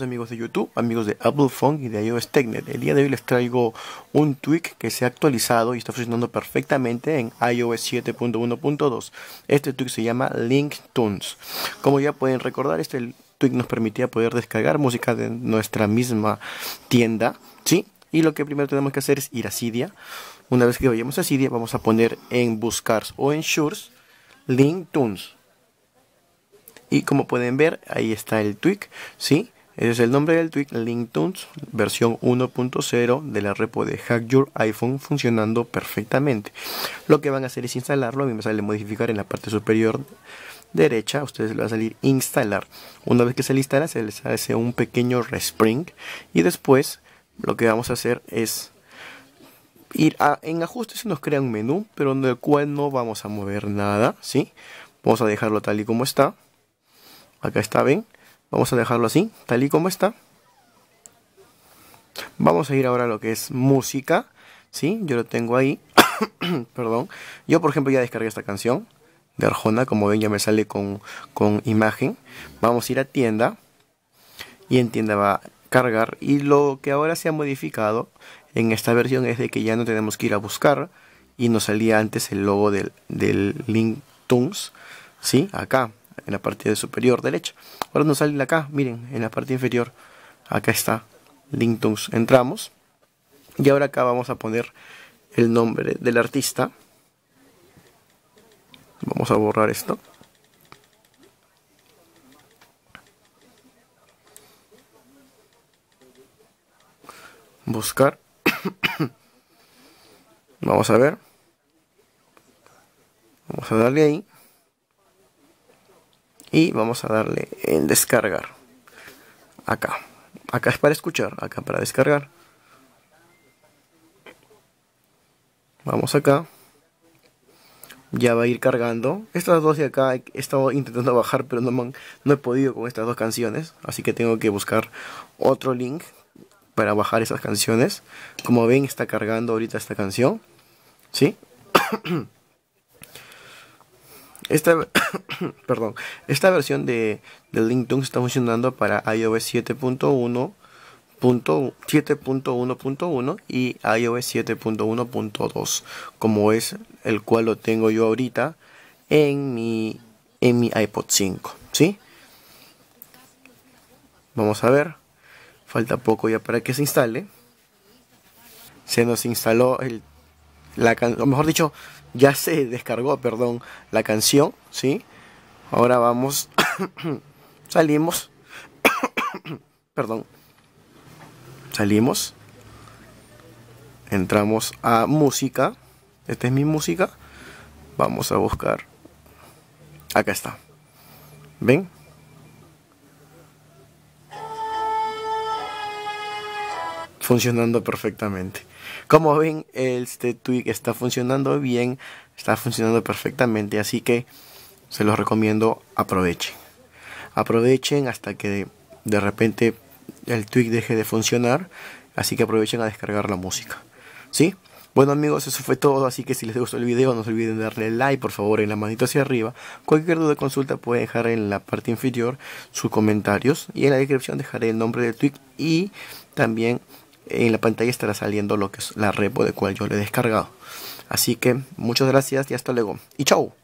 amigos de YouTube, amigos de Apple Phone y de iOS TechNet. El día de hoy les traigo un tweak que se ha actualizado y está funcionando perfectamente en iOS 7.1.2. Este tweak se llama Link Tunes. Como ya pueden recordar, este tweak nos permitía poder descargar música de nuestra misma tienda, ¿sí? Y lo que primero tenemos que hacer es ir a Cydia. Una vez que vayamos a Cydia, vamos a poner en buscar o en Shures Link Tunes. Y como pueden ver, ahí está el tweak, ¿sí? Ese es el nombre del tweet LinkedIn versión 1.0 de la repo de Hack Your iPhone funcionando perfectamente. Lo que van a hacer es instalarlo. A mí me sale modificar en la parte superior derecha. A ustedes les va a salir instalar. Una vez que se le instala, se les hace un pequeño respring. Y después lo que vamos a hacer es ir a, en ajustes se nos crea un menú, pero en el cual no vamos a mover nada, ¿sí? Vamos a dejarlo tal y como está. Acá está, ¿ven? Vamos a dejarlo así, tal y como está. Vamos a ir ahora a lo que es música. ¿Sí? Yo lo tengo ahí. Perdón. Yo, por ejemplo, ya descargué esta canción de Arjona. Como ven, ya me sale con, imagen. Vamos a ir a tienda. Y en tienda va a cargar. Y lo que ahora se ha modificado en esta versión es de que ya no tenemos que ir a buscar. Y nos salía antes el logo del, del Link ¿Sí? Acá en la parte superior derecha. Ahora nos sale acá, miren, en la parte inferior, acá está LinkedIn. Entramos y ahora acá vamos a poner el nombre del artista. Vamos a borrar esto. Buscar. vamos a ver. Vamos a darle ahí y vamos a darle en descargar acá acá es para escuchar acá para descargar vamos acá ya va a ir cargando estas dos de acá he estado intentando bajar pero no, no he podido con estas dos canciones así que tengo que buscar otro link para bajar esas canciones como ven está cargando ahorita esta canción sí Esta, perdón, esta versión de, de LinkedIn está funcionando para iOS 7.1.7.1.1 7.1.1 y iOS 7.1.2 como es el cual lo tengo yo ahorita en mi en mi iPod 5 ¿sí? vamos a ver falta poco ya para que se instale se nos instaló el la o mejor dicho, ya se descargó, perdón, la canción, ¿sí? Ahora vamos, salimos, perdón, salimos, entramos a música, esta es mi música, vamos a buscar, acá está, ¿ven? funcionando perfectamente. Como ven, este tweak está funcionando bien, está funcionando perfectamente, así que se los recomiendo aprovechen. Aprovechen hasta que de repente el tweak deje de funcionar, así que aprovechen a descargar la música. ¿Sí? Bueno amigos, eso fue todo, así que si les gustó el video no se olviden de darle like, por favor, en la manito hacia arriba. Cualquier duda o consulta pueden dejar en la parte inferior sus comentarios y en la descripción dejaré el nombre del tweet y también en la pantalla estará saliendo lo que es la repo de cual yo le he descargado. Así que muchas gracias y hasta luego. Y chao.